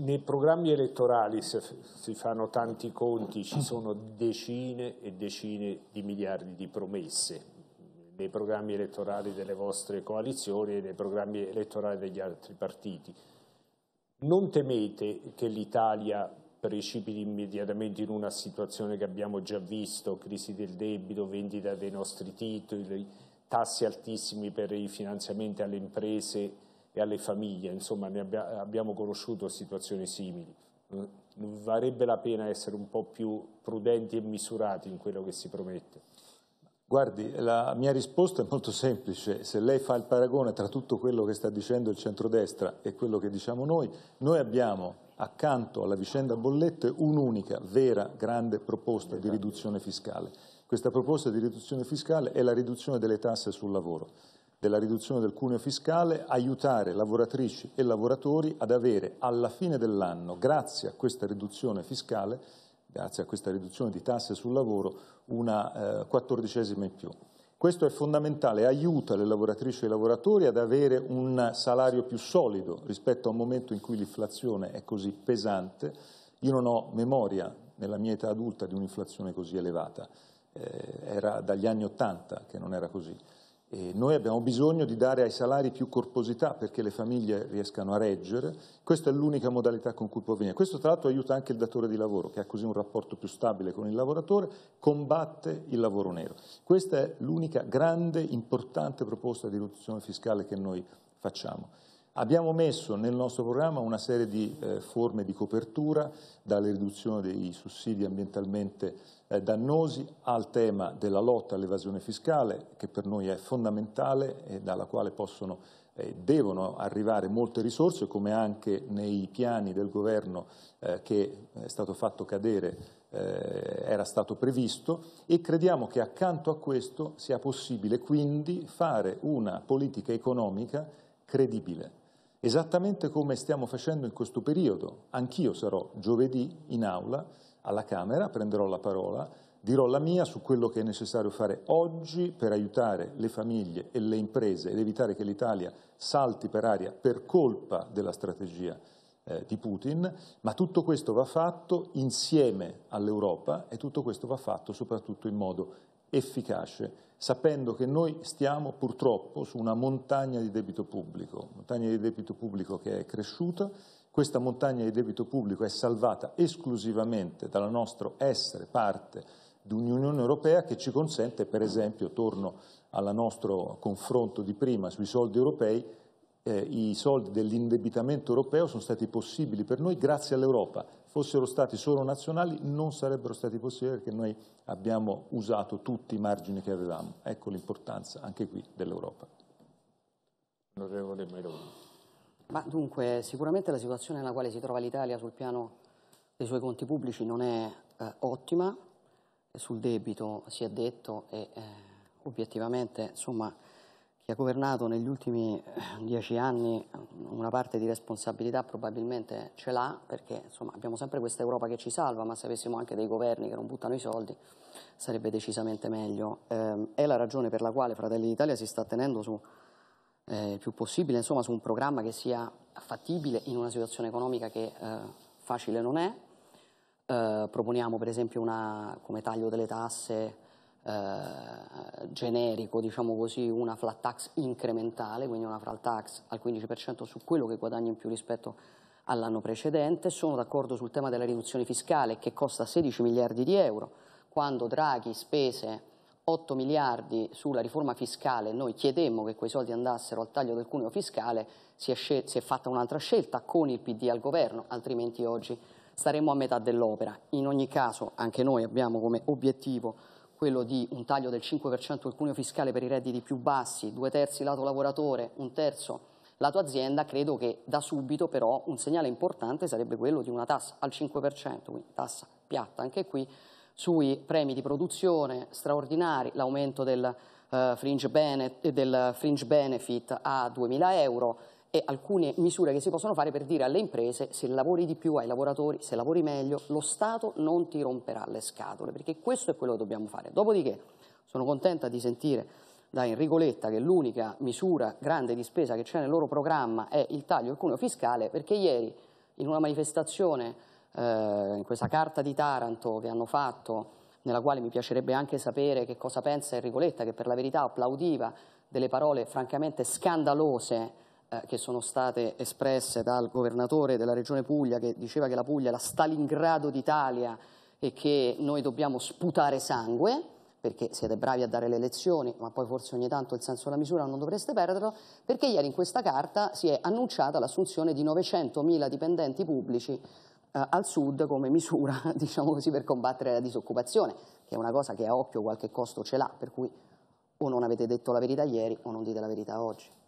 Nei programmi elettorali se si fanno tanti conti, ci sono decine e decine di miliardi di promesse nei programmi elettorali delle vostre coalizioni e nei programmi elettorali degli altri partiti. Non temete che l'Italia precipiti immediatamente in una situazione che abbiamo già visto, crisi del debito, vendita dei nostri titoli, tassi altissimi per i finanziamenti alle imprese, e alle famiglie, insomma ne abbia, abbiamo conosciuto situazioni simili. Varebbe la pena essere un po' più prudenti e misurati in quello che si promette. Guardi, la mia risposta è molto semplice. Se lei fa il paragone tra tutto quello che sta dicendo il centrodestra e quello che diciamo noi, noi abbiamo accanto alla vicenda bollette un'unica, vera, grande proposta di esatto. riduzione fiscale. Questa proposta di riduzione fiscale è la riduzione delle tasse sul lavoro della riduzione del cuneo fiscale, aiutare lavoratrici e lavoratori ad avere alla fine dell'anno, grazie a questa riduzione fiscale, grazie a questa riduzione di tasse sul lavoro, una eh, quattordicesima eh, in più. Questo è fondamentale, aiuta le lavoratrici e i lavoratori ad avere un salario più solido rispetto a un momento in cui l'inflazione è così pesante. Io non ho memoria nella mia età adulta di un'inflazione così elevata, eh, era dagli anni Ottanta che non era così. E noi abbiamo bisogno di dare ai salari più corposità perché le famiglie riescano a reggere, questa è l'unica modalità con cui può venire. Questo tra l'altro aiuta anche il datore di lavoro che ha così un rapporto più stabile con il lavoratore, combatte il lavoro nero. Questa è l'unica grande, importante proposta di riduzione fiscale che noi facciamo. Abbiamo messo nel nostro programma una serie di eh, forme di copertura, dalla riduzione dei sussidi ambientalmente eh, dannosi al tema della lotta all'evasione fiscale, che per noi è fondamentale e dalla quale possono eh, devono arrivare molte risorse, come anche nei piani del governo eh, che è stato fatto cadere eh, era stato previsto e crediamo che accanto a questo sia possibile quindi fare una politica economica credibile esattamente come stiamo facendo in questo periodo. Anch'io sarò giovedì in aula alla Camera, prenderò la parola, dirò la mia su quello che è necessario fare oggi per aiutare le famiglie e le imprese ed evitare che l'Italia salti per aria per colpa della strategia eh, di Putin, ma tutto questo va fatto insieme all'Europa e tutto questo va fatto soprattutto in modo efficace, sapendo che noi stiamo purtroppo su una montagna di debito pubblico, montagna di debito pubblico che è cresciuta, questa montagna di debito pubblico è salvata esclusivamente dal nostro essere parte di un'Unione Europea che ci consente, per esempio, torno al nostro confronto di prima sui soldi europei, eh, i soldi dell'indebitamento europeo sono stati possibili per noi grazie all'Europa, fossero stati solo nazionali non sarebbero stati possibili perché noi abbiamo usato tutti i margini che avevamo. Ecco l'importanza anche qui dell'Europa. Onorevole Meloni. Ma dunque, sicuramente la situazione nella quale si trova l'Italia sul piano dei suoi conti pubblici non è eh, ottima, sul debito si è detto e eh, obiettivamente insomma, che ha governato negli ultimi eh, dieci anni una parte di responsabilità probabilmente ce l'ha, perché insomma, abbiamo sempre questa Europa che ci salva, ma se avessimo anche dei governi che non buttano i soldi sarebbe decisamente meglio. Eh, è la ragione per la quale Fratelli d'Italia si sta tenendo su, eh, più possibile insomma, su un programma che sia fattibile in una situazione economica che eh, facile non è. Eh, proponiamo per esempio una, come taglio delle tasse eh, generico, diciamo così, una flat tax incrementale, quindi una flat tax al 15% su quello che guadagno in più rispetto all'anno precedente. Sono d'accordo sul tema della riduzione fiscale che costa 16 miliardi di euro, quando Draghi spese 8 miliardi sulla riforma fiscale, noi chiedemmo che quei soldi andassero al taglio del cuneo fiscale, si è, si è fatta un'altra scelta con il PD al governo, altrimenti oggi staremmo a metà dell'opera. In ogni caso anche noi abbiamo come obiettivo quello di un taglio del 5% del cuneo fiscale per i redditi più bassi, due terzi lato lavoratore, un terzo lato azienda, credo che da subito però un segnale importante sarebbe quello di una tassa al 5%, quindi tassa piatta anche qui, sui premi di produzione straordinari, l'aumento del, eh, del fringe benefit a 2.000 euro, e alcune misure che si possono fare per dire alle imprese se lavori di più ai lavoratori, se lavori meglio, lo Stato non ti romperà le scatole, perché questo è quello che dobbiamo fare. Dopodiché sono contenta di sentire da Enrico Letta che l'unica misura grande di spesa che c'è nel loro programma è il taglio del cuneo fiscale, perché ieri in una manifestazione, eh, in questa carta di Taranto che hanno fatto, nella quale mi piacerebbe anche sapere che cosa pensa Enrico Letta, che per la verità applaudiva delle parole francamente scandalose eh, che sono state espresse dal governatore della regione Puglia che diceva che la Puglia è la Stalingrado d'Italia e che noi dobbiamo sputare sangue perché siete bravi a dare le lezioni, ma poi forse ogni tanto il senso della misura non dovreste perderlo, perché ieri in questa carta si è annunciata l'assunzione di 900.000 dipendenti pubblici eh, al sud come misura, diciamo così, per combattere la disoccupazione, che è una cosa che a occhio qualche costo ce l'ha, per cui o non avete detto la verità ieri o non dite la verità oggi.